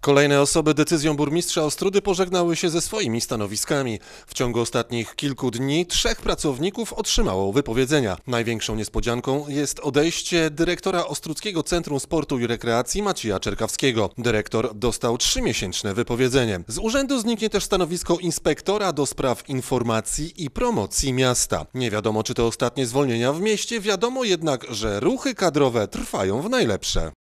Kolejne osoby decyzją burmistrza Ostrudy pożegnały się ze swoimi stanowiskami. W ciągu ostatnich kilku dni trzech pracowników otrzymało wypowiedzenia. Największą niespodzianką jest odejście dyrektora Ostrudzkiego Centrum Sportu i Rekreacji Macieja Czerkawskiego. Dyrektor dostał trzymiesięczne wypowiedzenie. Z urzędu zniknie też stanowisko inspektora do spraw informacji i promocji miasta. Nie wiadomo, czy to ostatnie zwolnienia w mieście, wiadomo jednak, że ruchy kadrowe trwają w najlepsze.